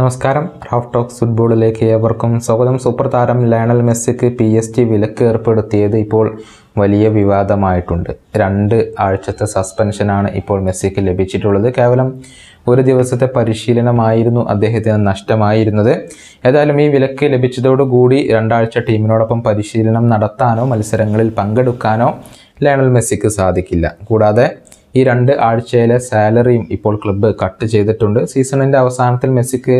നമസ്കാരം Raf talks ഫുട്ബോളിലേക്ക് ഏവർക്കും സ്വാഗതം സൂപ്പർ താരം ലയണൽ മെസ്സിക്ക് പി എസ് ടി വിലക്ക് ഏർപ്പെടുത്തിയത് ഇപ്പോൾ വലിയ വിവാദമായിട്ടുണ്ട് രണ്ട് ആഴ്ചത്തെ സസ്പെൻഷനാണ് ഇപ്പോൾ മെസ്സിക്ക് ലഭിച്ചിട്ടുള്ളത് കേവലം ഒരു ദിവസത്തെ പരിശീലനമായിരുന്നു അദ്ദേഹത്തിന് നഷ്ടമായിരുന്നത് ഏതായാലും ഈ വിലക്ക് ലഭിച്ചതോടുകൂടി രണ്ടാഴ്ച ടീമിനോടൊപ്പം പരിശീലനം നടത്താനോ മത്സരങ്ങളിൽ പങ്കെടുക്കാനോ ലയണൽ മെസ്സിക്ക് സാധിക്കില്ല കൂടാതെ ഈ രണ്ട് ആഴ്ചയിലെ സാലറിയും ഇപ്പോൾ ക്ലബ്ബ് കട്ട് ചെയ്തിട്ടുണ്ട് സീസണിൻ്റെ അവസാനത്തിൽ മെസ്സിക്ക്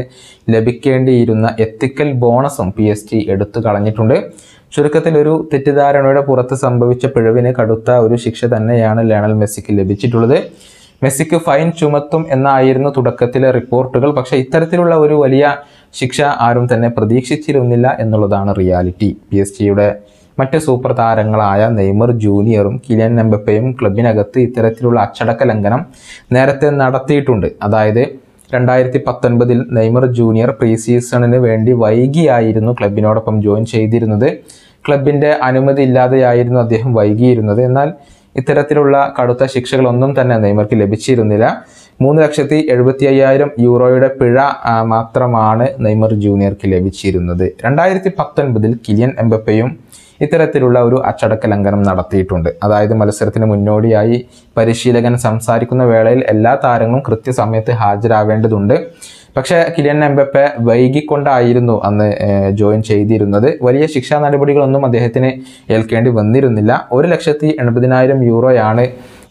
ലഭിക്കേണ്ടിയിരുന്ന എത്തിക്കൽ ബോണസും പി എസ് ടി എടുത്തു കളഞ്ഞിട്ടുണ്ട് ചുരുക്കത്തിൽ ഒരു തെറ്റിദ്ധാരണയുടെ പുറത്ത് സംഭവിച്ച പിഴവിന് കടുത്ത ഒരു ശിക്ഷ തന്നെയാണ് ലയണൽ മെസ്സിക്ക് ലഭിച്ചിട്ടുള്ളത് മെസ്സിക്ക് ഫൈൻ ചുമത്തും എന്നായിരുന്നു തുടക്കത്തിലെ റിപ്പോർട്ടുകൾ പക്ഷേ ഇത്തരത്തിലുള്ള ഒരു വലിയ ശിക്ഷ ആരും തന്നെ പ്രതീക്ഷിച്ചിരുന്നില്ല എന്നുള്ളതാണ് റിയാലിറ്റി പി എസ് ടിയുടെ മറ്റ് സൂപ്പർ താരങ്ങളായ നെയ്മർ ജൂനിയറും കിലിയൻ എംബപ്പയും ക്ലബിനകത്ത് ഇത്തരത്തിലുള്ള അച്ചടക്ക ലംഘനം നേരത്തെ നടത്തിയിട്ടുണ്ട് അതായത് രണ്ടായിരത്തി പത്തൊൻപതിൽ നെയ്മർ ജൂനിയർ പ്രീ സീസണിന് വേണ്ടി വൈകിയായിരുന്നു ക്ലബിനോടൊപ്പം ജോയിൻ ചെയ്തിരുന്നത് ക്ലബിൻ്റെ അനുമതി ഇല്ലാതെയായിരുന്നു അദ്ദേഹം വൈകിയിരുന്നത് എന്നാൽ ഇത്തരത്തിലുള്ള കടുത്ത ശിക്ഷകളൊന്നും തന്നെ നെയ്മർക്ക് ലഭിച്ചിരുന്നില്ല മൂന്ന് ലക്ഷത്തി എഴുപത്തി അയ്യായിരം യൂറോയുടെ പിഴ മാത്രമാണ് നെയ്മർ ജൂനിയർക്ക് ലഭിച്ചിരുന്നത് രണ്ടായിരത്തി പത്തൊൻപതിൽ കിലിയൻ എംബപ്പയും ഇത്തരത്തിലുള്ള ഒരു അച്ചടക്ക ലംഘനം നടത്തിയിട്ടുണ്ട് അതായത് മത്സരത്തിന് മുന്നോടിയായി പരിശീലകൻ സംസാരിക്കുന്ന വേളയിൽ എല്ലാ താരങ്ങളും കൃത്യസമയത്ത് ഹാജരാവേണ്ടതുണ്ട് പക്ഷേ കിലിയൻ എംബപ്പെ വൈകിക്കൊണ്ടായിരുന്നു അന്ന് ജോയിൻ ചെയ്തിരുന്നത് വലിയ ശിക്ഷാ നടപടികളൊന്നും അദ്ദേഹത്തിന് ഏൽക്കേണ്ടി വന്നിരുന്നില്ല ഒരു ലക്ഷത്തി എൺപതിനായിരം യൂറോയാണ്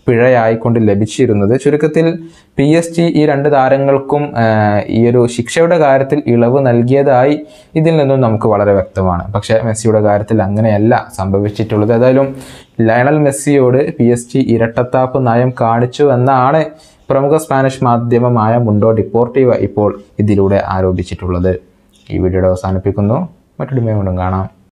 പിഴയായിക്കൊണ്ട് ലഭിച്ചിരുന്നത് ചുരുക്കത്തിൽ പി എസ് ജി ഈ രണ്ട് താരങ്ങൾക്കും ഈ ഒരു ശിക്ഷയുടെ കാര്യത്തിൽ ഇളവ് നൽകിയതായി ഇതിൽ നിന്നും നമുക്ക് വളരെ വ്യക്തമാണ് പക്ഷേ മെസ്സിയുടെ കാര്യത്തിൽ അങ്ങനെയല്ല സംഭവിച്ചിട്ടുള്ളത് ഏതായാലും ലയണൽ മെസ്സിയോട് പി എസ് ജി ഇരട്ടത്താപ്പ് നയം കാണിച്ചു എന്നാണ് പ്രമുഖ സ്പാനിഷ് മാധ്യമമായ മുണ്ടോ ഡിപ്പോർട്ടീവ ഇപ്പോൾ ഇതിലൂടെ ആരോപിച്ചിട്ടുള്ളത് ഈ വീഡിയോയുടെ അവസാനിപ്പിക്കുന്നു മറ്റൊരു മേ കാണാം